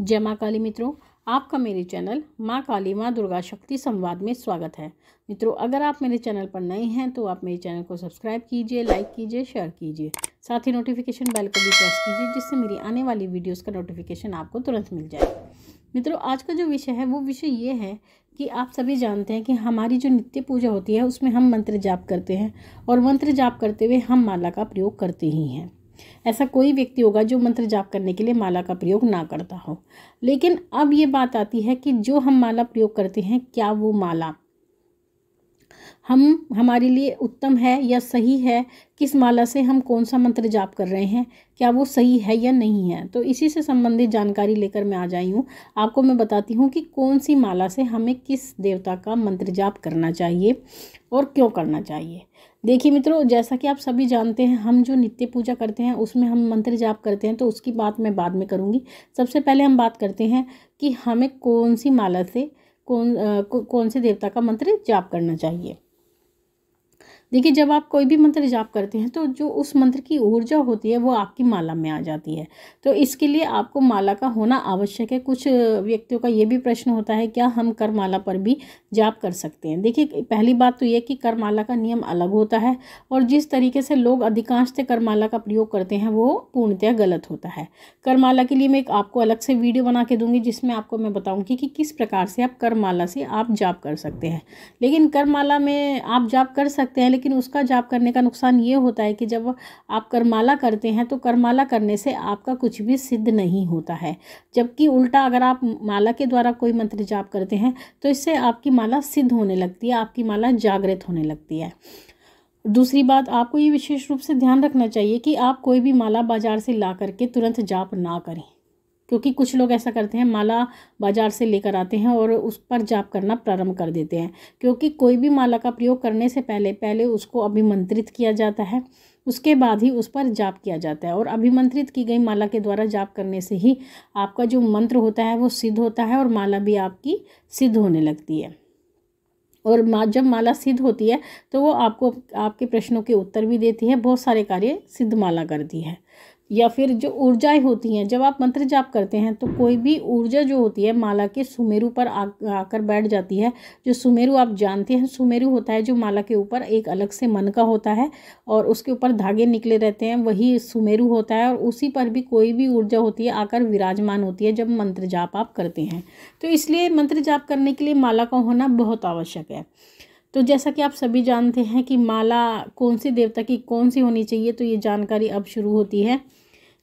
जय माँ काली मित्रों आपका मेरे चैनल माँ काली माँ दुर्गा शक्ति संवाद में स्वागत है मित्रों अगर आप मेरे चैनल पर नए हैं तो आप मेरे चैनल को सब्सक्राइब कीजिए लाइक कीजिए शेयर कीजिए साथ ही नोटिफिकेशन बेल को भी प्रेस कीजिए जिससे मेरी आने वाली वीडियोस का नोटिफिकेशन आपको तुरंत मिल जाए मित्रों आज का जो विषय है वो विषय ये है कि आप सभी जानते हैं कि हमारी जो नित्य पूजा होती है उसमें हम मंत्र जाप करते हैं और मंत्र जाप करते हुए हम माला का प्रयोग करते ही हैं ऐसा कोई व्यक्ति होगा जो मंत्र जाप करने के लिए माला का प्रयोग ना करता हो लेकिन अब ये बात आती है कि जो हम माला प्रयोग करते हैं क्या वो माला हम हमारे लिए उत्तम है या सही है किस माला से हम कौन सा मंत्र जाप कर रहे हैं क्या वो सही है या नहीं है तो इसी से संबंधित जानकारी लेकर मैं आ जाई हूँ आपको मैं बताती हूँ कि कौन सी माला से हमें किस देवता का मंत्र जाप करना चाहिए और क्यों करना चाहिए देखिए मित्रों जैसा कि आप सभी जानते हैं हम जो नित्य पूजा करते हैं उसमें हम मंत्र जाप करते हैं तो उसकी बात मैं बाद में करूँगी सबसे पहले हम बात करते हैं कि हमें कौन सी माला से कौन कौन से देवता का मंत्र जाप करना चाहिए देखिए जब आप कोई भी मंत्र जाप करते हैं तो जो उस मंत्र की ऊर्जा होती है वो आपकी माला में आ जाती है तो इसके लिए आपको माला का होना आवश्यक है कुछ व्यक्तियों का ये भी प्रश्न होता है क्या हम कर माला पर भी जाप कर सकते हैं देखिए पहली बात तो ये कि कर माला का नियम अलग होता है और जिस तरीके से लोग अधिकांशतः करमाला का प्रयोग करते हैं वो पूर्णतया गलत होता है करमाला के लिए मैं एक आपको अलग से वीडियो बना के दूंगी जिसमें आपको मैं बताऊँगी कि किस प्रकार से आप करमाला से आप जाप कर सकते हैं लेकिन करमाला में आप जाप कर सकते हैं लेकिन उसका जाप करने का नुकसान ये होता है कि जब आप करमाला करते हैं तो करमाला करने से आपका कुछ भी सिद्ध नहीं होता है जबकि उल्टा अगर आप माला के द्वारा कोई मंत्र जाप करते हैं तो इससे आपकी माला सिद्ध होने लगती है आपकी माला जागृत होने लगती है दूसरी बात आपको ये विशेष रूप से ध्यान रखना चाहिए कि आप कोई भी माला बाजार से ला करके तुरंत जाप ना करें क्योंकि कुछ लोग ऐसा करते हैं माला बाज़ार से लेकर आते हैं और उस पर जाप करना प्रारंभ कर देते हैं क्योंकि कोई भी माला का प्रयोग करने से पहले पहले उसको अभिमंत्रित किया जाता है उसके बाद ही उस पर जाप किया जाता है और अभिमंत्रित की गई माला के द्वारा जाप करने से ही आपका जो मंत्र होता है वो सिद्ध होता है और माला भी आपकी सिद्ध होने लगती है और जब माला सिद्ध होती है तो वो आपको आपके प्रश्नों के उत्तर भी देती है बहुत सारे कार्य सिद्ध माला करती है या फिर जो ऊर्जाएं होती हैं जब आप मंत्र जाप करते हैं तो कोई भी ऊर्जा जो होती है माला के सुमेरु पर आ आकर बैठ जाती है जो सुमेरु आप जानते हैं सुमेरु होता है जो माला के ऊपर एक अलग से मन का होता है और उसके ऊपर धागे निकले रहते हैं वही सुमेरु होता है और उसी पर भी कोई भी ऊर्जा होती है आकर विराजमान होती है जब मंत्र जाप आप करते हैं तो इसलिए मंत्र जाप करने के लिए माला का होना बहुत आवश्यक है तो जैसा कि आप सभी जानते हैं कि माला कौन सी देवता की कौन सी होनी चाहिए तो ये जानकारी अब शुरू होती है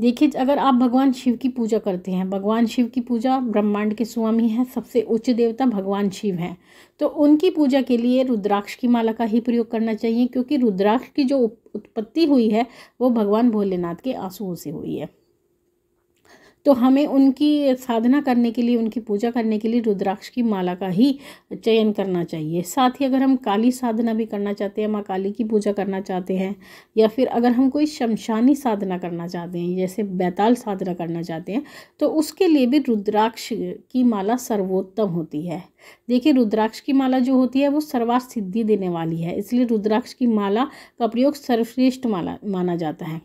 देखिए अगर आप भगवान शिव की पूजा करते हैं भगवान शिव की पूजा ब्रह्मांड के स्वामी हैं सबसे उच्च देवता भगवान शिव हैं तो उनकी पूजा के लिए रुद्राक्ष की माला का ही प्रयोग करना चाहिए क्योंकि रुद्राक्ष की जो उत्पत्ति हुई है वो भगवान भोलेनाथ के आंसुओं से हुई है तो हमें उनकी साधना करने के लिए उनकी पूजा करने के लिए रुद्राक्ष की माला का ही चयन करना चाहिए साथ ही अगर हम काली साधना भी करना चाहते हैं माँ काली की पूजा करना चाहते हैं या फिर अगर हम कोई शमशानी साधना करना चाहते हैं जैसे बैताल साधना करना चाहते हैं तो उसके लिए भी रुद्राक्ष की माला सर्वोत्तम होती है देखिए रुद्राक्ष की माला जो होती है वो सर्वा सिद्धि देने वाली है इसलिए रुद्राक्ष की माला का प्रयोग सर्वश्रेष्ठ माला माना जाता है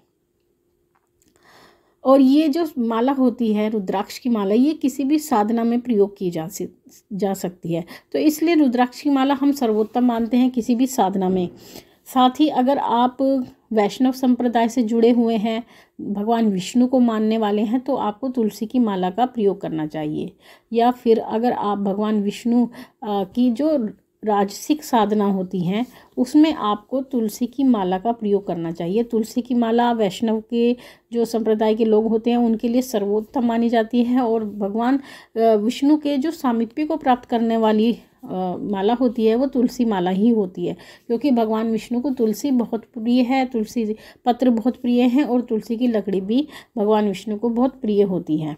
और ये जो माला होती है रुद्राक्ष की माला ये किसी भी साधना में प्रयोग की जा जा सकती है तो इसलिए रुद्राक्ष की माला हम सर्वोत्तम मानते हैं किसी भी साधना में साथ ही अगर आप वैष्णव संप्रदाय से जुड़े हुए हैं भगवान विष्णु को मानने वाले हैं तो आपको तुलसी की माला का प्रयोग करना चाहिए या फिर अगर आप भगवान विष्णु की जो राजसिक साधना होती हैं उसमें आपको तुलसी की माला का प्रयोग करना चाहिए तुलसी की माला वैष्णव के जो संप्रदाय के लोग होते हैं उनके लिए सर्वोत्तम मानी जाती है और भगवान विष्णु के जो सामिप्य को प्राप्त करने वाली माला होती है वो तुलसी माला ही होती है क्योंकि भगवान विष्णु को तुलसी बहुत प्रिय है तुलसी पत्र बहुत प्रिय हैं और तुलसी की लकड़ी भी भगवान विष्णु को बहुत प्रिय होती है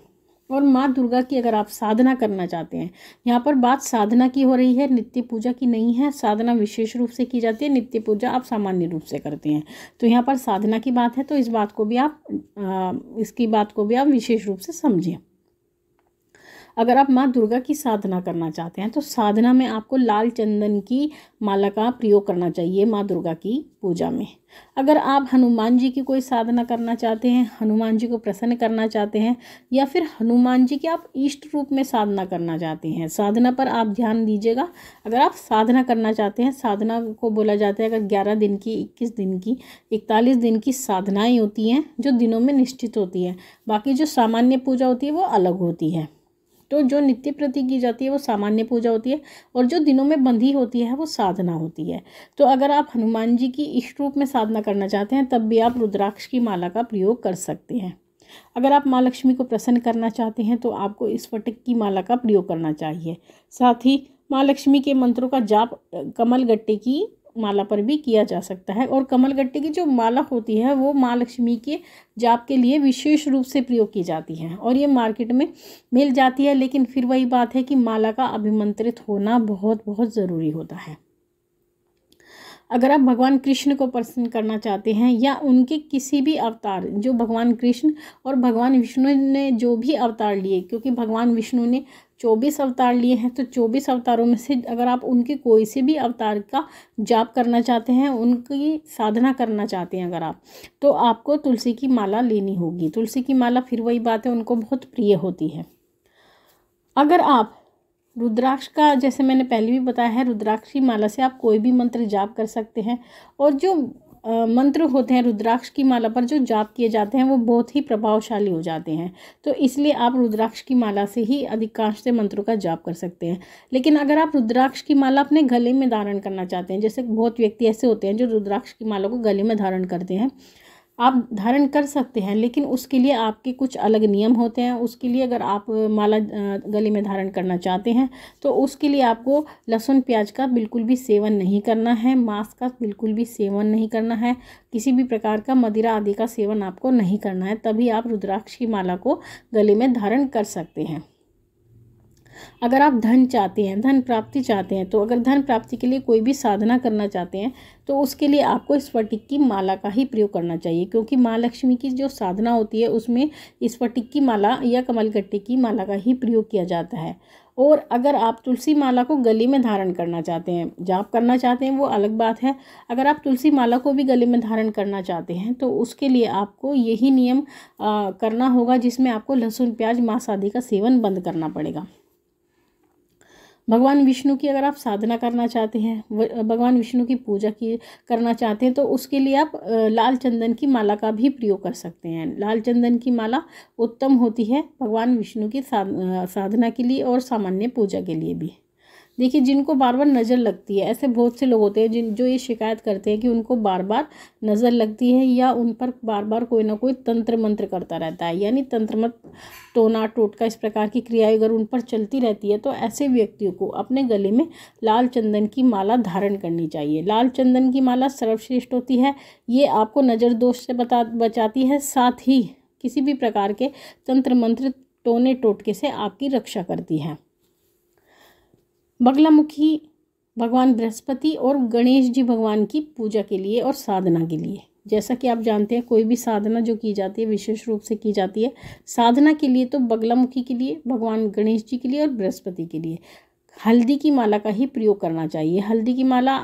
और माँ दुर्गा की अगर आप साधना करना चाहते हैं यहाँ पर बात साधना की हो रही है नित्य पूजा की नहीं है साधना विशेष रूप से की जाती है नित्य पूजा आप सामान्य रूप से करते हैं तो यहाँ पर साधना की बात है तो इस बात को भी आप आ, इसकी बात को भी आप विशेष रूप से समझें अगर आप माँ दुर्गा की साधना करना चाहते हैं तो साधना में आपको लाल चंदन की माला का प्रयोग करना चाहिए माँ दुर्गा की पूजा में अगर आप हनुमान जी की कोई साधना करना चाहते हैं हनुमान जी को प्रसन्न करना चाहते हैं या फिर हनुमान जी की आप इष्ट रूप में साधना करना चाहते हैं साधना पर आप ध्यान दीजिएगा अगर आप साधना करना चाहते हैं साधना को बोला जाता है अगर ग्यारह दिन की इक्कीस दिन की इकतालीस दिन की साधनाएँ होती हैं जो दिनों में निश्चित होती हैं बाकी जो सामान्य पूजा होती है वो अलग होती है तो जो नित्य प्रति की जाती है वो सामान्य पूजा होती है और जो दिनों में बंधी होती है वो साधना होती है तो अगर आप हनुमान जी की इष्ट रूप में साधना करना चाहते हैं तब भी आप रुद्राक्ष की माला का प्रयोग कर सकते हैं अगर आप माँ लक्ष्मी को प्रसन्न करना चाहते हैं तो आपको इस फटक की माला का प्रयोग करना चाहिए साथ ही माँ लक्ष्मी के मंत्रों का जाप कमल गट्टे की माला पर भी किया जा सकता है और कमल गट्टे की जो माला होती है वो माँ लक्ष्मी के जाप के लिए विशेष रूप से प्रयोग की जाती है और ये मार्केट में मिल जाती है लेकिन फिर वही बात है कि माला का अभिमंत्रित होना बहुत बहुत ज़रूरी होता है अगर आप भगवान कृष्ण को प्रसन्न करना चाहते हैं या उनके किसी भी अवतार जो भगवान कृष्ण और भगवान विष्णु ने जो भी अवतार लिए क्योंकि भगवान विष्णु ने चौबीस अवतार लिए हैं तो चौबीस अवतारों में से अगर आप उनके कोई से भी अवतार का जाप करना चाहते हैं उनकी साधना करना चाहते हैं अगर आप तो आपको तुलसी की माला लेनी होगी तुलसी की माला फिर वही बात है उनको बहुत प्रिय होती है अगर आप रुद्राक्ष का जैसे मैंने पहले भी बताया है रुद्राक्ष की माला से आप कोई भी मंत्र जाप कर सकते हैं और जो मंत्र होते हैं रुद्राक्ष की माला पर जो जाप किए जाते हैं वो बहुत ही प्रभावशाली हो जाते हैं तो इसलिए आप रुद्राक्ष की माला से ही अधिकांश से मंत्रों का जाप कर सकते हैं लेकिन अगर आप रुद्राक्ष की माला अपने गले में धारण करना चाहते हैं जैसे बहुत व्यक्ति ऐसे होते हैं जो रुद्राक्ष की माला को गले में धारण करते हैं आप धारण कर सकते हैं लेकिन उसके लिए आपके कुछ अलग नियम होते हैं उसके लिए अगर आप माला गले में धारण करना चाहते हैं तो उसके लिए आपको लहसुन प्याज का बिल्कुल भी सेवन नहीं करना है मांस का बिल्कुल भी सेवन नहीं करना है किसी भी प्रकार का मदिरा आदि का सेवन आपको नहीं करना है तभी आप रुद्राक्ष की माला को गले में धारण कर सकते हैं अगर आप धन चाहते हैं धन प्राप्ति चाहते हैं तो अगर धन प्राप्ति के लिए कोई भी साधना करना चाहते हैं तो उसके लिए आपको स्फटिक की माला का ही प्रयोग करना चाहिए क्योंकि माँ लक्ष्मी की जो साधना होती है उसमें स्फटिक की माला या कमलगट्टे की माला का ही प्रयोग किया जाता है और अगर आप तुलसी माला को गले में धारण करना चाहते हैं जाप करना चाहते हैं वो अलग बात है अगर आप तुलसी माला को भी गले में धारण करना चाहते हैं तो उसके लिए आपको यही नियम आ, करना होगा जिसमें आपको लहसुन प्याज मांस आदि का सेवन बंद करना पड़ेगा भगवान विष्णु की अगर आप साधना करना चाहते हैं भगवान विष्णु की पूजा की करना चाहते हैं तो उसके लिए आप लाल चंदन की माला का भी प्रयोग कर सकते हैं लाल चंदन की माला उत्तम होती है भगवान विष्णु की साधना के लिए और सामान्य पूजा के लिए भी देखिए जिनको बार बार नज़र लगती है ऐसे बहुत से लोग होते हैं जिन जो ये शिकायत करते हैं कि उनको बार बार नज़र लगती है या उन पर बार बार कोई ना कोई तंत्र मंत्र करता रहता है यानी तंत्र मत टोना टोटका इस प्रकार की क्रियाएँ अगर उन पर चलती रहती है तो ऐसे व्यक्तियों को अपने गले में लाल चंदन की माला धारण करनी चाहिए लाल चंदन की माला सर्वश्रेष्ठ होती है ये आपको नज़र दोष से बता बचाती है साथ ही किसी भी प्रकार के तंत्र मंत्र टोने टोटके से आपकी रक्षा करती है बगलामुखी भगवान बृहस्पति और गणेश जी भगवान की पूजा के लिए और साधना के लिए जैसा कि आप जानते हैं कोई भी साधना जो की जाती है विशेष रूप से की जाती है साधना के लिए तो बगलामुखी के लिए भगवान गणेश जी के लिए और बृहस्पति के लिए हल्दी की माला का ही प्रयोग करना चाहिए हल्दी की माला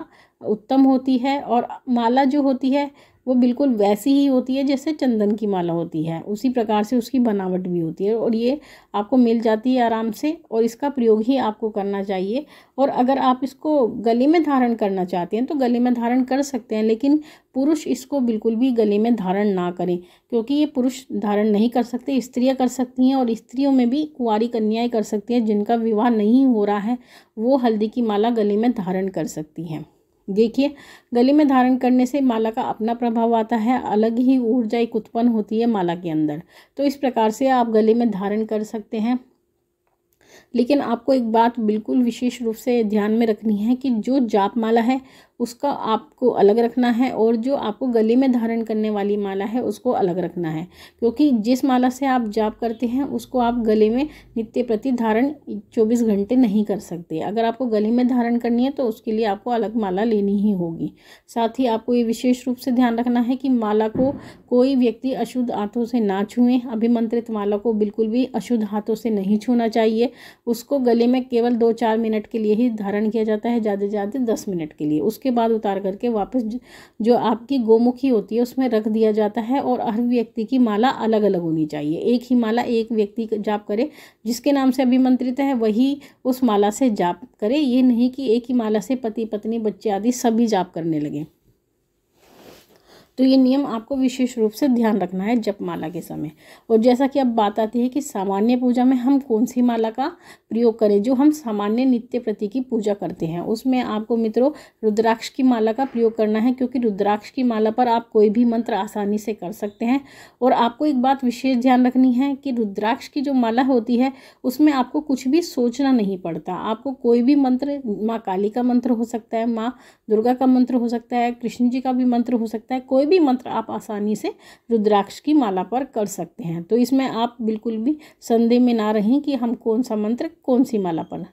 उत्तम होती है और माला जो होती है वो बिल्कुल वैसी ही होती है जैसे चंदन की माला होती है उसी प्रकार से उसकी बनावट भी होती है और ये आपको मिल जाती है आराम से और इसका प्रयोग ही आपको करना चाहिए और अगर आप इसको गले में धारण करना चाहते हैं तो गले में धारण कर सकते हैं लेकिन पुरुष इसको बिल्कुल भी गले में धारण ना करें क्योंकि ये पुरुष धारण नहीं कर सकते स्त्रियाँ कर सकती हैं और स्त्रियों में भी कुंवारी कन्याएँ कर सकती हैं जिनका विवाह नहीं हो रहा है वो हल्दी की माला गले में धारण कर सकती हैं देखिए गले में धारण करने से माला का अपना प्रभाव आता है अलग ही ऊर्जा एक उत्पन्न होती है माला के अंदर तो इस प्रकार से आप गले में धारण कर सकते हैं लेकिन आपको एक बात बिल्कुल विशेष रूप से ध्यान में रखनी है कि जो जाप माला है उसका आपको अलग रखना है और जो आपको गले में धारण करने वाली माला है उसको अलग रखना है क्योंकि जिस माला से आप जाप करते हैं उसको आप गले में नित्य प्रति धारण चौबीस घंटे नहीं कर सकते अगर आपको गले में धारण करनी है तो उसके लिए आपको अलग माला लेनी ही होगी साथ ही आपको ये विशेष रूप से ध्यान रखना है कि माला को कोई व्यक्ति अशुद्ध हाथों से ना छुए अभिमंत्रित माला को बिल्कुल भी अशुद्ध हाथों से नहीं छूना चाहिए उसको गले में केवल दो चार मिनट के लिए ही धारण किया जाता है ज़्यादा से ज़्यादा दस मिनट के लिए उसके उसके बाद उतार करके वापस जो आपकी गोमुखी होती है उसमें रख दिया जाता है और हर व्यक्ति की माला अलग अलग होनी चाहिए एक ही माला एक व्यक्ति जाप करे जिसके नाम से अभिमंत्रित है वही उस माला से जाप करे ये नहीं कि एक ही माला से पति पत्नी बच्चे आदि सभी जाप करने लगें तो ये नियम आपको विशेष रूप से ध्यान रखना है जप माला के समय और जैसा कि अब बात आती है कि सामान्य पूजा में हम कौन सी माला का प्रयोग करें जो हम सामान्य नित्य प्रति की पूजा करते हैं उसमें आपको मित्रों रुद्राक्ष की माला का प्रयोग करना है क्योंकि रुद्राक्ष की माला पर आप कोई भी मंत्र आसानी से कर सकते हैं और आपको एक बात विशेष ध्यान रखनी है कि रुद्राक्ष की जो माला होती है उसमें आपको कुछ भी सोचना नहीं पड़ता आपको कोई भी मंत्र माँ काली का मंत्र हो सकता है माँ दुर्गा का मंत्र हो सकता है कृष्ण जी का भी मंत्र हो सकता है कोई भी मंत्र आप आसानी से रुद्राक्ष की माला पर कर सकते हैं तो इसमें आप बिल्कुल भी संदेह में ना रहें कि हम कौन सा मंत्र कौन सी माला पर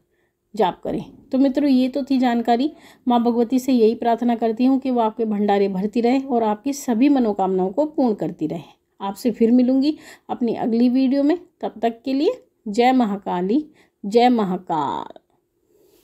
जाप करें तो मित्रों ये तो थी जानकारी माँ भगवती से यही प्रार्थना करती हूँ कि वो आपके भंडारे भरती रहे और आपकी सभी मनोकामनाओं को पूर्ण करती रहे आपसे फिर मिलूंगी अपनी अगली वीडियो में तब तक के लिए जय महाकाली जय महाकाल